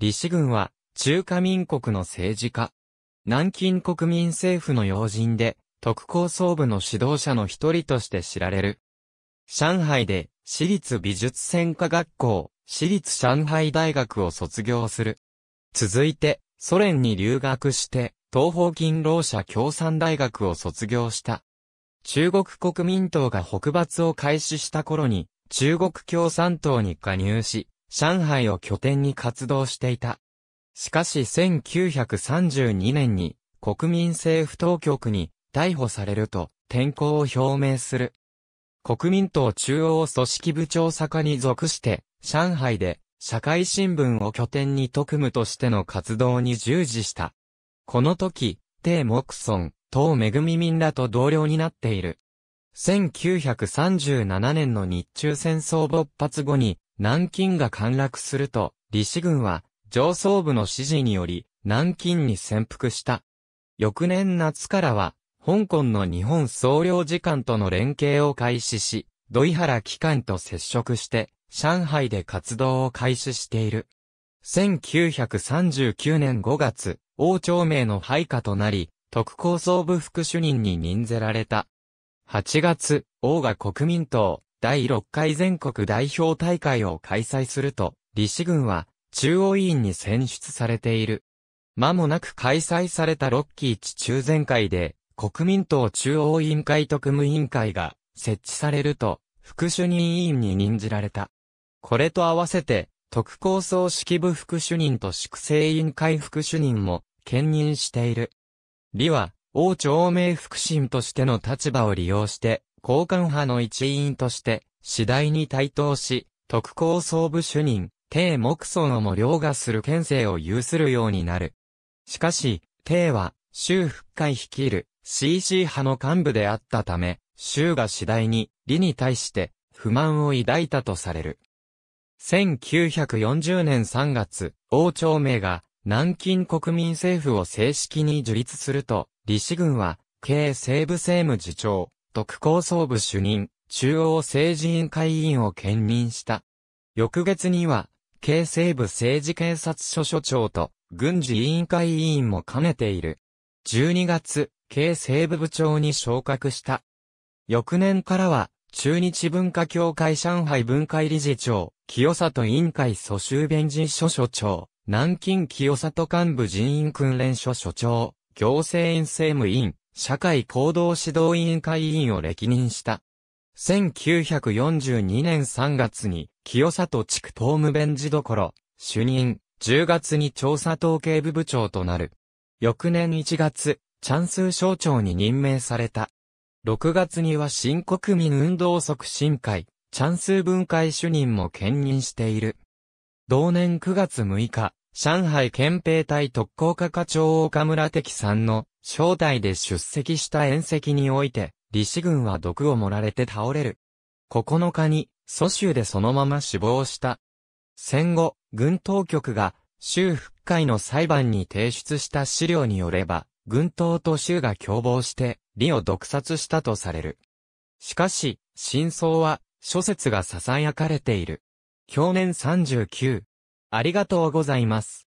李氏軍は、中華民国の政治家。南京国民政府の要人で、特攻総部の指導者の一人として知られる。上海で、私立美術専科学校、私立上海大学を卒業する。続いて、ソ連に留学して、東方勤労者共産大学を卒業した。中国国民党が北伐を開始した頃に、中国共産党に加入し、上海を拠点に活動していた。しかし1932年に国民政府当局に逮捕されると転校を表明する。国民党中央組織部長坂に属して上海で社会新聞を拠点に特務としての活動に従事した。この時、テイ・モクソン、党恵民らと同僚になっている。1937年の日中戦争勃発後に、南京が陥落すると、李氏軍は、上層部の指示により、南京に潜伏した。翌年夏からは、香港の日本総領事館との連携を開始し、土井原機関と接触して、上海で活動を開始している。1939年5月、王朝名の配下となり、特攻総部副主任に任ぜられた。8月、王が国民党、第6回全国代表大会を開催すると、李氏軍は中央委員に選出されている。間もなく開催されたロッキー地中全会で、国民党中央委員会特務委員会が設置されると、副主任委員に任じられた。これと合わせて、特高総指揮部副主任と粛清委員会副主任も兼任している。李は、王朝明副審としての立場を利用して、高官派の一員として、次第に台頭し、特攻総部主任、帝木孫をも凌駕する県政を有するようになる。しかし、帝は、州復会率いる CC 派の幹部であったため、州が次第に、李に対して、不満を抱いたとされる。1940年3月、王朝名が、南京国民政府を正式に樹立すると、李氏軍は、経西部政務次長、特構総部主任、中央政治委員会委員を兼任した。翌月には、京西部政治警察署署長と軍事委員会委員も兼ねている。12月、京西部部長に昇格した。翌年からは、中日文化協会上海分会理事長、清里委員会蘇州弁事所所長、南京清里幹部人員訓練所所長、行政院政務委員、社会行動指導委員会委員を歴任した。1942年3月に、清里地区東務弁事所、主任、10月に調査統計部部長となる。翌年1月、チャンス省庁に任命された。6月には新国民運動促進会、チャンス分会主任も兼任している。同年9月6日、上海憲兵隊特攻課課長岡村敵さんの招待で出席した宴席において、李氏軍は毒を盛られて倒れる。9日に、蘇州でそのまま死亡した。戦後、軍当局が、州復会の裁判に提出した資料によれば、軍党と州が共謀して、李を毒殺したとされる。しかし、真相は、諸説が囁かれている。去年39。ありがとうございます。